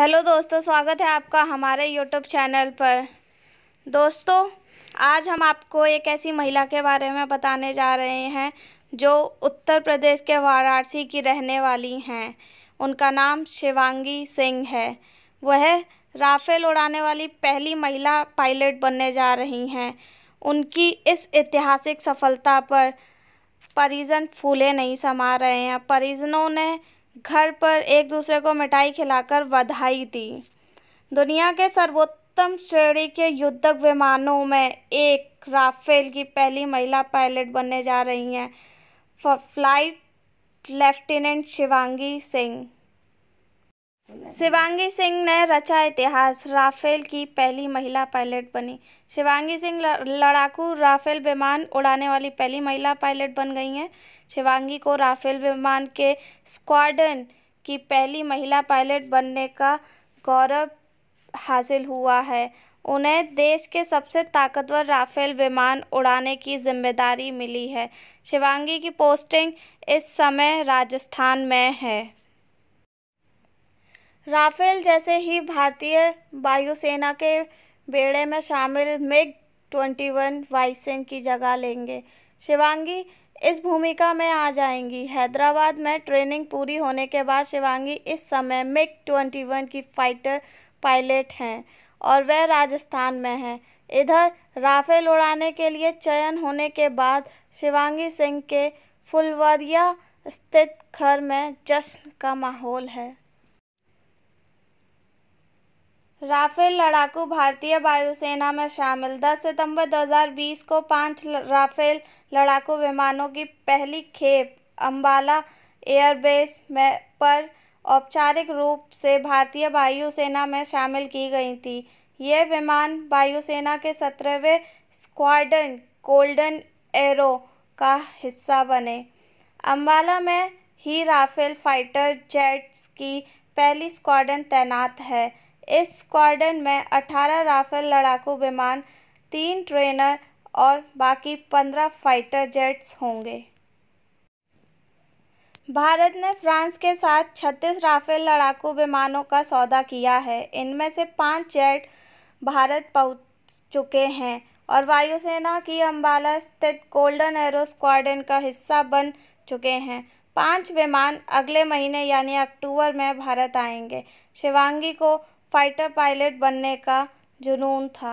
hello दोस्तों स्वागत है आपका हमारे यूट्यूब चैनल पर दोस्तों आज हम आपको एक ऐसी महिला के बारे में बताने जा रहे हैं जो उत्तर प्रदेश के वाराणसी की रहने वाली हैं उनका नाम शिवांगी सिंह है वह राफेल उड़ाने वाली पहली महिला पायलट बनने जा रही हैं उनकी इस ऐतिहासिक सफलता पर परिजन फूले नहीं समा रहे हैं परिजनों ने घर पर एक दूसरे को मिठाई खिलाकर बधाई दी दुनिया के सर्वोत्तम श्रेणी के युद्धक विमानों में एक राफेल की पहली महिला पायलट बनने जा रही हैं फ्लाइट लेफ्टिनेंट शिवांगी सिंह शिवांगी सिंह ने रचा इतिहास राफेल की पहली महिला पायलट बनी शिवांगी सिंह लड़ाकू राफेल विमान उड़ाने वाली पहली महिला पायलट बन गई हैं शिवांगी को राफेल विमान के स्क्वाडन की पहली महिला पायलट बनने का गौरव हासिल हुआ है उन्हें देश के सबसे ताकतवर राफेल विमान उड़ाने की जिम्मेदारी मिली है शिवांगी की पोस्टिंग इस समय राजस्थान में है राफेल जैसे ही भारतीय वायुसेना के बेड़े में शामिल मिग ट्वेंटी वन वाइसेन की जगह लेंगे शिवांगी इस भूमिका में आ जाएंगी हैदराबाद में ट्रेनिंग पूरी होने के बाद शिवांगी इस समय मिग ट्वेंटी वन की फाइटर पायलट हैं और वह राजस्थान में हैं इधर राफेल उड़ाने के लिए चयन होने के बाद शिवांगी सिंह के फुलवरिया स्थित घर में जश्न का माहौल है राफेल लड़ाकू भारतीय वायुसेना में शामिल 10 सितंबर 2020 को पांच राफेल लड़ाकू विमानों की पहली खेप अंबाला एयरबेस में पर औपचारिक रूप से भारतीय वायुसेना में शामिल की गई थी ये विमान वायुसेना के सत्रहवें स्क्वाड्रन गोल्डन एरो का हिस्सा बने अंबाला में ही राफेल फाइटर जेट्स की पहली स्क्वाड्रन तैनात है इस स्क्वाडन में 18 राफेल लड़ाकू विमान तीन ट्रेनर और बाकी 15 फाइटर जेट्स होंगे भारत ने फ्रांस के साथ 36 राफेल लड़ाकू विमानों का सौदा किया है इनमें से पाँच जेट भारत पहुंच चुके हैं और वायुसेना की अम्बाला स्थित गोल्डन एरो स्क्वाडन का हिस्सा बन चुके हैं पांच विमान अगले महीने यानी अक्टूबर में भारत आएंगे शिवांगी को फाइटर पायलट बनने का जुनून था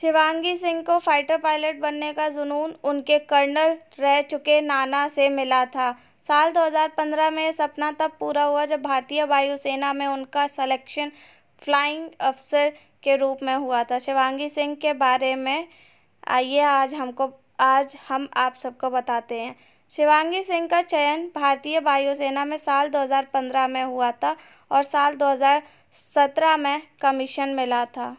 शिवांगी सिंह को फाइटर पायलट बनने का जुनून उनके कर्नल रह चुके नाना से मिला था साल 2015 में सपना तब पूरा हुआ जब भारतीय वायुसेना में उनका सिलेक्शन फ्लाइंग अफसर के रूप में हुआ था शिवांगी सिंह के बारे में आइए आज हमको आज हम आप सबको बताते हैं शिवांगी सिंह का चयन भारतीय वायुसेना में साल 2015 में हुआ था और साल 2017 में कमीशन मिला था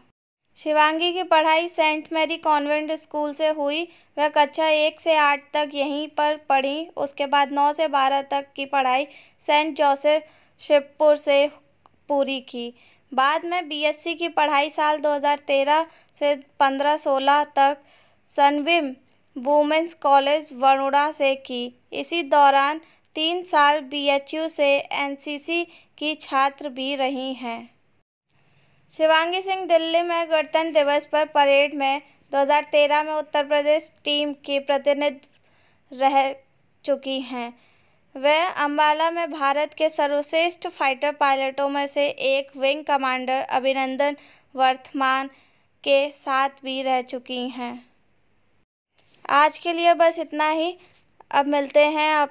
शिवांगी की पढ़ाई सेंट मैरी कॉन्वेंट स्कूल से हुई वह कक्षा एक से आठ तक यहीं पर पढ़ी उसके बाद नौ से बारह तक की पढ़ाई सेंट जोसेफ शिवपुर से पूरी की बाद में बीएससी की पढ़ाई साल 2013 से 15-16 तक सनविम वुमेंस कॉलेज वरुणा से की इसी दौरान तीन साल बीएचयू से एनसीसी की छात्र भी रही हैं शिवांगी सिंह दिल्ली में गणतंत्र दिवस पर परेड में 2013 में उत्तर प्रदेश टीम की प्रतिनिधि रह चुकी हैं वह अम्बाला में भारत के सर्वश्रेष्ठ फाइटर पायलटों में से एक विंग कमांडर अभिनंदन वर्धमान के साथ भी रह चुकी हैं आज के लिए बस इतना ही अब मिलते हैं अप,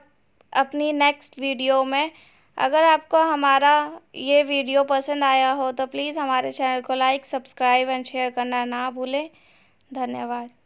अपनी नेक्स्ट वीडियो में अगर आपको हमारा ये वीडियो पसंद आया हो तो प्लीज़ हमारे चैनल को लाइक सब्सक्राइब एंड शेयर करना ना भूलें धन्यवाद